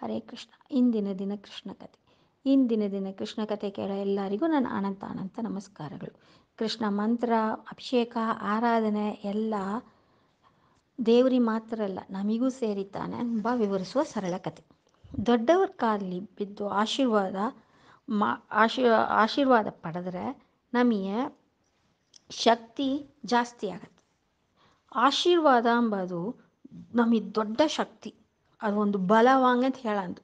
ಹರೇ ಕೃಷ್ಣ ಇಂದಿನ ದಿನ ಕೃಷ್ಣ ಕಥೆ ಇಂದಿನ ದಿನ ಕೃಷ್ಣ ಕಥೆ ಕೇಳ ಎಲ್ಲರಿಗೂ ನನ್ನ ಅನಂತ ಅನಂತ ನಮಸ್ಕಾರಗಳು ಕೃಷ್ಣ ಮಂತ್ರ ಅಭಿಷೇಕ ಆರಾಧನೆ ಎಲ್ಲ ದೇವರಿ ಮಾತ್ರ ಅಲ್ಲ ನಮಿಗೂ ಸೇರಿತಾನೆ ಎಂಬ ವಿವರಿಸುವ ಸರಳ ಕಥೆ ದೊಡ್ಡವ್ರ ಕಾಲಲ್ಲಿ ಬಿದ್ದು ಆಶೀರ್ವಾದ ಮಾ ಆಶೀ ಆಶೀರ್ವಾದ ಪಡೆದ್ರೆ ನಮಗೆ ಶಕ್ತಿ ಜಾಸ್ತಿ ಆಗತ್ತೆ ಆಶೀರ್ವಾದ ಅಂಬೋದು ನಮಗೆ ದೊಡ್ಡ ಶಕ್ತಿ ಅದು ಒಂದು ಬಲವಾಂಗ್ ಅಂತ ಹೇಳಂದು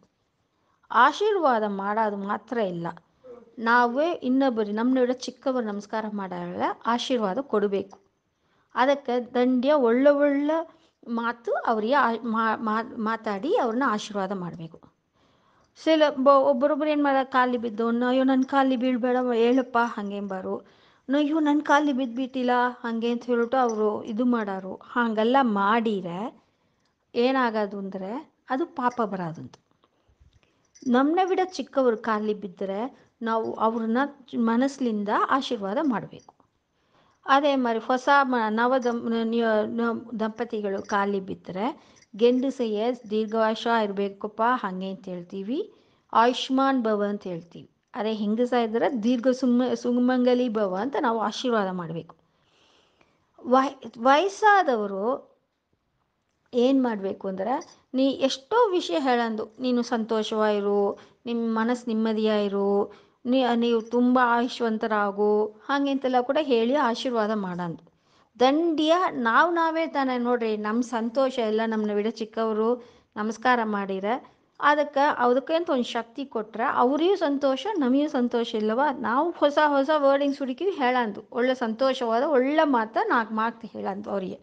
ಆಶೀರ್ವಾದ ಮಾಡೋದು ಮಾತ್ರ ಇಲ್ಲ ನಾವೇ ಇನ್ನೊಬ್ಬರು ನಮ್ಮ ಚಿಕ್ಕವರು ನಮಸ್ಕಾರ ಮಾಡಲ್ಲ ಆಶೀರ್ವಾದ ಕೊಡಬೇಕು ಅದಕ್ಕೆ ದಂಡ್ಯ ಒಳ್ಳೆ ಒಳ್ಳೆ ಮಾತು ಅವರಿಗೆ ಮಾತಾಡಿ ಅವ್ರನ್ನ ಆಶೀರ್ವಾದ ಮಾಡಬೇಕು ಸಿಲ ಬ ಒಬ್ಬರೊಬ್ಬರು ಏನು ಮಾಡ ಕಾಲಿ ಬಿದ್ದು ಅಯ್ಯೋ ನನ್ನ ಕಾಲಿ ಬೀಳ್ಬೇಡ ಹೇಳಪ್ಪ ಬಾರು ಅಯ್ಯೋ ನನ್ನ ಕಾಲಿ ಬಿಟ್ಟಿಲ್ಲ ಹಂಗೆ ಅಂತ ಹೇಳ್ಬಿಟ್ಟು ಅವರು ಇದು ಮಾಡೋರು ಹಾಗೆಲ್ಲ ಮಾಡಿರೆ ಏನಾಗೋದು ಅಂದರೆ ಅದು ಪಾಪ ಬರೋದಂತು ನಮ್ಮನ್ನ ಬಿಡ ಚಿಕ್ಕವರು ಕಾಲಿ ಬಿದ್ದರೆ ನಾವು ಅವ್ರನ್ನ ಮನಸ್ಸಿನಿಂದ ಆಶೀರ್ವಾದ ಮಾಡಬೇಕು ಅದೇ ಮಾರಿ ಹೊಸ ಮ ನವ ದಂಪತಿಗಳು ಕಾಲಿ ಬಿದ್ದರೆ ಗೆಂಡಸು ಎಸ್ ದೀರ್ಘಾಯುಷ ಇರಬೇಕಪ್ಪ ಹಾಗೆ ಅಂತ ಹೇಳ್ತೀವಿ ಆಯುಷ್ಮಾನ್ ಭವ ಅಂತ ಹೇಳ್ತೀವಿ ಅದೇ ಹೆಂಗಸ ಇದ್ದರೆ ದೀರ್ಘ ಸುಮ ಸುಮಂಗಲಿ ಭವ ಅಂತ ನಾವು ಆಶೀರ್ವಾದ ಮಾಡಬೇಕು ವಯ್ ವಯಸ್ಸಾದವರು ಏನು ಮಾಡಬೇಕು ಅಂದ್ರೆ ನೀ ಎಷ್ಟೋ ವಿಷಯ ಹೇಳಂದು ನೀನು ಸಂತೋಷವಾಗಿರು ನಿಮ್ಮ ಮನಸ್ಸು ನೆಮ್ಮದಿಯಾಗಿರು ನೀ ನೀವು ತುಂಬ ಆಯುಷ್ವಂತರಾಗು ಹಾಗೆಂತೆಲ್ಲ ಕೂಡ ಹೇಳಿ ಆಶೀರ್ವಾದ ಮಾಡಂದು ದಂಡಿಯ ನಾವು ನಾವೇ ತಾನೇ ನೋಡ್ರಿ ನಮ್ಮ ಸಂತೋಷ ಎಲ್ಲ ನಮ್ಮ ವಿಡ ಚಿಕ್ಕವರು ನಮಸ್ಕಾರ ಮಾಡಿರ ಅದಕ್ಕೆ ಅದಕ್ಕೆಂತ ಒಂದು ಶಕ್ತಿ ಕೊಟ್ಟರೆ ಅವರಿಗೂ ಸಂತೋಷ ನಮಗೂ ಸಂತೋಷ ಇಲ್ಲವ ನಾವು ಹೊಸ ಹೊಸ ವರ್ಡಿಂಗ್ ಹುಡುಕಿ ಹೇಳಂದು ಒಳ್ಳೆ ಸಂತೋಷವಾದ ಒಳ್ಳೆ ಮಾತು ನಾಲ್ಕು ಮಾತು ಹೇಳಂದು ಅವರಿಗೆ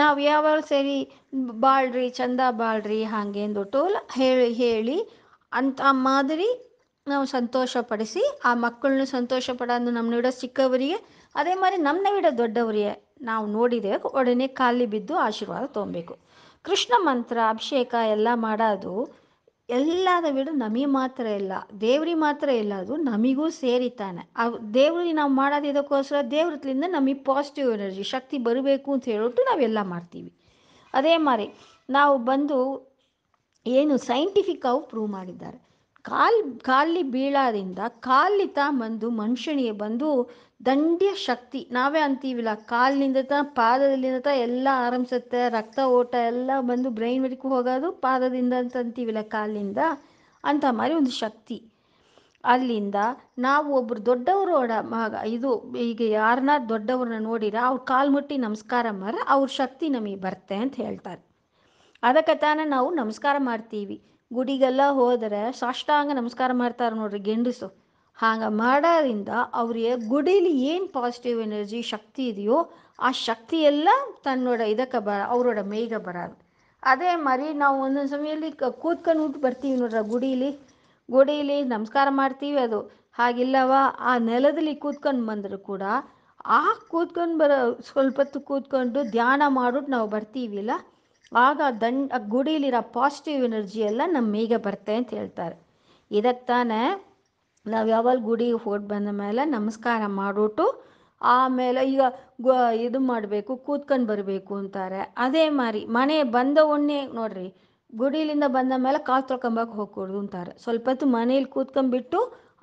ನಾವು ಯಾವಾಗ ಸೇರಿ ಬಾಳ್ರಿ ಚಂದ ಬಾಳ್ರಿ ಹಾಗೆ ಅಂದ್ಬಿಟ್ಟು ಹೇಳಿ ಹೇಳಿ ಅಂತ ಮಾದರಿ ನಾವು ಸಂತೋಷಪಡಿಸಿ ಆ ಮಕ್ಕಳನ್ನು ಸಂತೋಷ ಪಡೋದು ನಮ್ಮನ್ನ ವಿಡ ಚಿಕ್ಕವರಿಗೆ ಅದೇ ಮಾದರಿ ನಮ್ಮನ್ನ ವಿಡ ದೊಡ್ಡವರಿಗೆ ನಾವು ನೋಡಿದೆ ಒಡನೆ ಕಾಲಿ ಬಿದ್ದು ಆಶೀರ್ವಾದ ತೊಗೊಬೇಕು ಕೃಷ್ಣ ಮಂತ್ರ ಅಭಿಷೇಕ ಎಲ್ಲ ಮಾಡೋದು ಎಲ್ಲಾದ ಬಿಡು ನಮಗೆ ಮಾತ್ರ ಇಲ್ಲ ದೇವ್ರಿಗೆ ಮಾತ್ರ ಇಲ್ಲ ಅದು ನಮಗೂ ಸೇರಿತಾನೆ ಆ ದೇವ್ರಿಗೆ ನಾವು ಮಾಡೋದು ಇದಕ್ಕೋಸ್ಕರ ದೇವ್ರತ್ಲಿಂದ ನಮಗೆ ಪಾಸಿಟಿವ್ ಎನರ್ಜಿ ಶಕ್ತಿ ಬರಬೇಕು ಅಂತ ಹೇಳ್ಬಿಟ್ಟು ನಾವೆಲ್ಲ ಮಾಡ್ತೀವಿ ಅದೇ ಮಾರಿ ನಾವು ಬಂದು ಏನು ಸೈಂಟಿಫಿಕ್ ಅವು ಪ್ರೂವ್ ಮಾಡಿದ್ದಾರೆ ಕಾಲ್ ಕಾಲಿ ಬೀಳಾದಿಂದ ಕಾಲಿತ ಬಂದು ಮನುಷ್ಯನಿಗೆ ಬಂದು ದಂಡ್ಯ ಶಕ್ತಿ ನಾವೇ ಅಂತೀವಿಲ್ಲ ಕಾಲಿನಿಂದ ತ ಪಾದದಲ್ಲಿಂದ ಎಲ್ಲ ಆರಂಭಿಸುತ್ತೆ ರಕ್ತ ಓಟ ಎಲ್ಲ ಬಂದು ಬ್ರೈನ್ ವರೆಗೂ ಹೋಗೋದು ಪಾದದಿಂದ ಅಂತ ಅಂತೀವಿಲ್ಲ ಕಾಲಿಂದ ಅಂತ ಮಾರಿ ಒಂದು ಶಕ್ತಿ ಅಲ್ಲಿಂದ ನಾವು ಒಬ್ಬರು ದೊಡ್ಡವರು ಮಗ ಇದು ಈಗ ಯಾರನ್ನ ದೊಡ್ಡವ್ರನ್ನ ನೋಡಿರ ಅವ್ರು ಕಾಲು ಮುಟ್ಟಿ ನಮಸ್ಕಾರ ಮಾರ ಅವ್ರ ಶಕ್ತಿ ನಮಗೆ ಬರುತ್ತೆ ಅಂತ ಹೇಳ್ತಾರೆ ಅದಕ್ಕೆ ತಾನೇ ನಾವು ನಮಸ್ಕಾರ ಮಾಡ್ತೀವಿ ಗುಡಿಗೆಲ್ಲ ಹೋದರೆ ಸಾಷ್ಟಾಂಗ ನಮಸ್ಕಾರ ಮಾಡ್ತಾರೆ ನೋಡ್ರಿ ಗೆಂಡಸು ಹಾಗೆ ಮಾಡೋದ್ರಿಂದ ಅವ್ರಿಗೆ ಗುಡೀಲಿ ಏನು ಪಾಸಿಟಿವ್ ಎನರ್ಜಿ ಶಕ್ತಿ ಇದೆಯೋ ಆ ಶಕ್ತಿ ಎಲ್ಲ ತನ್ನೋಡ ಇದಕ್ಕೆ ಬರ ಅವರೋಡ ಮೇಗ ಬರೋದು ಅದೇ ಮರಿ ನಾವು ಒಂದೊಂದು ಸಮಯದಲ್ಲಿ ಕೂತ್ಕೊಂಡು ಊಟ ಬರ್ತೀವಿ ನೋಡ್ರಿ ಗುಡೀಲಿ ಗುಡೀಲಿ ನಮಸ್ಕಾರ ಮಾಡ್ತೀವಿ ಅದು ಹಾಗಿಲ್ಲವ ಆ ನೆಲದಲ್ಲಿ ಕೂತ್ಕೊಂಡು ಬಂದರೂ ಕೂಡ ಆ ಕೂತ್ಕೊಂಡು ಬರೋ ಸ್ವಲ್ಪ ಹೊತ್ತು ಕೂತ್ಕೊಂಡು ಧ್ಯಾನ ಮಾಡೋದು ನಾವು ಬರ್ತೀವಿಲ್ಲ ಆಗ ದಂಡ ಗುಡಿಲಿರೋ ಪಾಸಿಟಿವ್ ಎನರ್ಜಿ ಎಲ್ಲ ನಮ್ಮ ಈಗ ಬರ್ತೆ ಅಂತ ಹೇಳ್ತಾರೆ ಇದಕ್ಕೆ ತಾನೇ ನಾವು ಯಾವಾಗ ಗುಡಿಗೆ ಹೋಗಿ ಬಂದ ಮೇಲೆ ನಮಸ್ಕಾರ ಮಾಡಿಬಿಟ್ಟು ಆಮೇಲೆ ಈಗ ಗ ಇದು ಮಾಡಬೇಕು ಕೂತ್ಕೊಂಡು ಬರಬೇಕು ಅಂತಾರೆ ಅದೇ ಮಾರಿ ಮನೆ ಬಂದ ಒಣ್ಣೆ ನೋಡ್ರಿ ಗುಡಿಲಿಂದ ಬಂದ ಮೇಲೆ ಕಾಲು ತೊಳ್ಕೊಂಬಕ್ಕೆ ಹೋಗ್ಕೊಡ್ದು ಅಂತಾರೆ ಸ್ವಲ್ಪ ಹೊತ್ತು ಮನೇಲಿ ಕೂತ್ಕೊಂಡ್ಬಿಟ್ಟು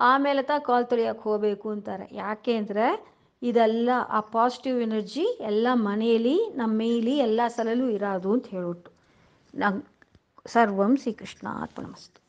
ಆಮೇಲೆ ತಾ ಕಾಲು ತೊಳಿಯೋಕೆ ಹೋಗಬೇಕು ಅಂತಾರೆ ಯಾಕೆ ಅಂದರೆ ಇದೆಲ್ಲ ಆ ಪಾಸಿಟಿವ್ ಎನರ್ಜಿ ಎಲ್ಲ ಮನೆಯಲ್ಲಿ ನಮ್ಮ ಮೇಲಿ ಎಲ್ಲ ಸಲಲ್ಲೂ ಇರೋದು ಅಂತ ಹೇಳಿಬಿಟ್ಟು ನಂಗೆ ಸರ್ವಂ ಶ್ರೀಕೃಷ್ಣ ಅರ್ಪಣಮಸ್ತು